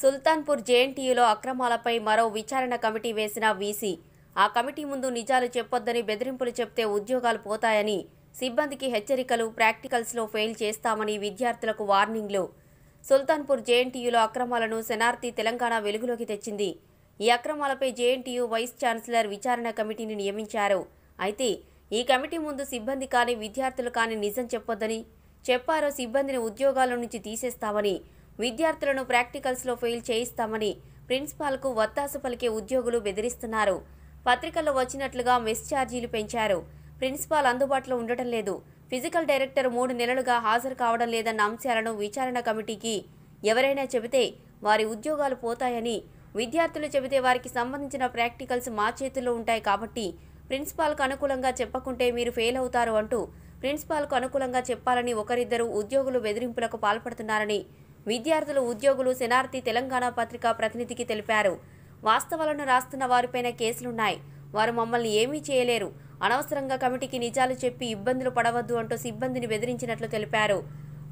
సుల్తాన్పూర్ జేఎన్టీయూలో అక్రమాలపై మరో విచారణ కమిటీ వేసిన వీసీ ఆ కమిటీ ముందు నిజాలు చెప్పొద్దని బెదిరింపులు చెప్తే ఉద్యోగాలు పోతాయని సిబ్బందికి హెచ్చరికలు ప్రాక్టికల్స్లో ఫెయిల్ చేస్తామని విద్యార్థులకు వార్నింగ్లు సుల్తాన్పూర్ జేఎన్టీయూలో అక్రమాలను శనార్థి తెలంగాణ వెలుగులోకి తెచ్చింది ఈ అక్రమాలపై జేఎన్టీయూ వైస్ ఛాన్సలర్ విచారణ కమిటీని నియమించారు అయితే ఈ కమిటీ ముందు సిబ్బంది కానీ విద్యార్థులు కానీ నిజం చెప్పొద్దని చెప్పారో సిబ్బందిని ఉద్యోగాల నుంచి తీసేస్తామని విద్యార్థులను ప్రాక్టికల్స్లో ఫెయిల్ చేయిస్తామని ప్రిన్సిపాల్కు వత్తాసు పలికే ఉద్యోగులు బెదిరిస్తున్నారు పత్రికల్లో వచ్చినట్లుగా మెస్ ఛార్జీలు పెంచారు ప్రిన్సిపాల్ అందుబాటులో ఉండటం లేదు ఫిజికల్ డైరెక్టర్ మూడు నెలలుగా హాజరు కావడం లేదన్న అంశాలను విచారణ కమిటీకి ఎవరైనా చెబితే వారి ఉద్యోగాలు పోతాయని విద్యార్థులు చెబితే వారికి సంబంధించిన ప్రాక్టికల్స్ మా చేతుల్లో ఉంటాయి కాబట్టి ప్రిన్సిపాల్కు అనుకూలంగా చెప్పకుంటే మీరు ఫెయిల్ అవుతారు అంటూ ప్రిన్సిపాల్కు అనుకూలంగా చెప్పాలని ఒకరిద్దరు ఉద్యోగులు బెదిరింపులకు పాల్పడుతున్నారని విద్యార్థులు ఉద్యోగులు శనార్థి తెలంగాణ పత్రికా ప్రతినిధికి తెలిపారు వాస్తవాలను రాస్తున్న వారిపైన కేసులున్నాయి వారు మమ్మల్ని ఏమీ చేయలేరు అనవసరంగా కమిటీకి నిజాలు చెప్పి ఇబ్బందులు పడవద్దు అంటూ సిబ్బందిని బెదిరించినట్లు తెలిపారు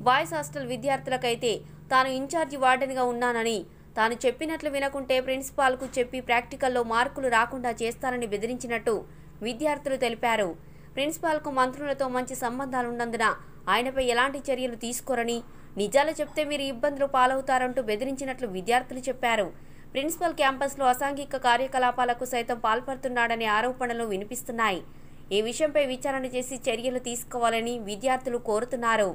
బాయ్స్ హాస్టల్ విద్యార్థులకైతే తాను ఇన్ఛార్జి వార్డెన్గా ఉన్నానని తాను చెప్పినట్లు వినకుంటే ప్రిన్సిపాల్కు చెప్పి ప్రాక్టికల్లో మార్కులు రాకుండా చేస్తానని బెదిరించినట్టు విద్యార్థులు తెలిపారు ప్రిన్సిపాల్కు మంత్రులతో మంచి సంబంధాలున్నందున ఆయనపై ఎలాంటి చర్యలు తీసుకోరని నిజాలు చెప్తే మీరు ఇబ్బందులు పాలవుతారంటూ బెదిరించినట్లు విద్యార్థులు చెప్పారు ప్రిన్సిపల్ క్యాంపస్లో అసాంఘిక కార్యకలాపాలకు సైతం పాల్పడుతున్నాడనే ఆరోపణలు వినిపిస్తున్నాయి ఈ విషయంపై విచారణ చేసి చర్యలు తీసుకోవాలని విద్యార్థులు కోరుతున్నారు